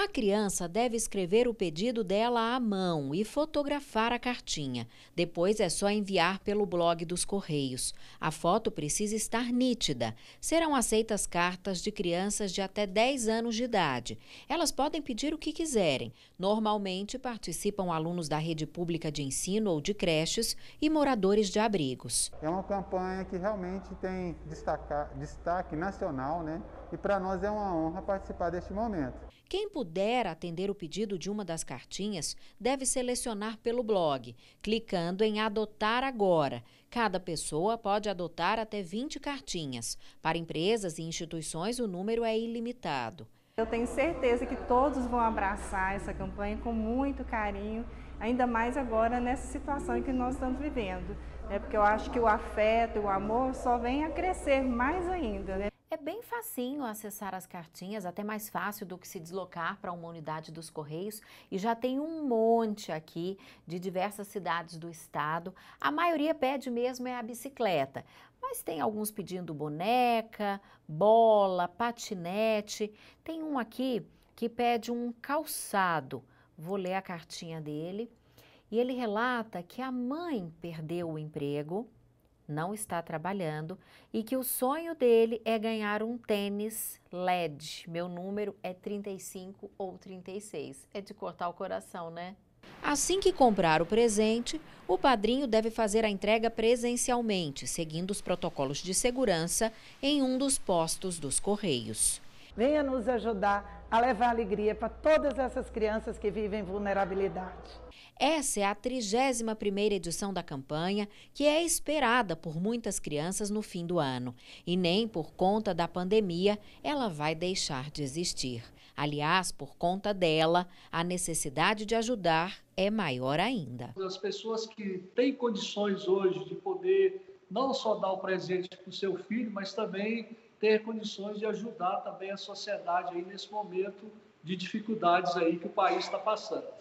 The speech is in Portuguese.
A criança deve escrever o pedido dela à mão e fotografar a cartinha. Depois é só enviar pelo blog dos Correios. A foto precisa estar nítida. Serão aceitas cartas de crianças de até 10 anos de idade. Elas podem pedir o que quiserem. Normalmente participam alunos da rede pública de ensino ou de creches e moradores de abrigos. É uma campanha que realmente tem destaque nacional, né? E para nós é uma honra participar deste momento. Quem puder puder atender o pedido de uma das cartinhas, deve selecionar pelo blog, clicando em Adotar Agora. Cada pessoa pode adotar até 20 cartinhas. Para empresas e instituições, o número é ilimitado. Eu tenho certeza que todos vão abraçar essa campanha com muito carinho, ainda mais agora nessa situação em que nós estamos vivendo. É porque eu acho que o afeto, o amor só vem a crescer mais ainda. Né? bem facinho acessar as cartinhas, até mais fácil do que se deslocar para uma unidade dos Correios. E já tem um monte aqui de diversas cidades do estado. A maioria pede mesmo é a bicicleta, mas tem alguns pedindo boneca, bola, patinete. Tem um aqui que pede um calçado. Vou ler a cartinha dele. E ele relata que a mãe perdeu o emprego não está trabalhando e que o sonho dele é ganhar um tênis LED. Meu número é 35 ou 36. É de cortar o coração, né? Assim que comprar o presente, o padrinho deve fazer a entrega presencialmente, seguindo os protocolos de segurança, em um dos postos dos Correios. Venha nos ajudar a levar alegria para todas essas crianças que vivem vulnerabilidade. Essa é a 31ª edição da campanha, que é esperada por muitas crianças no fim do ano. E nem por conta da pandemia ela vai deixar de existir. Aliás, por conta dela, a necessidade de ajudar é maior ainda. As pessoas que têm condições hoje de poder não só dar o presente para o seu filho, mas também ter condições de ajudar também a sociedade aí nesse momento de dificuldades aí que o país está passando.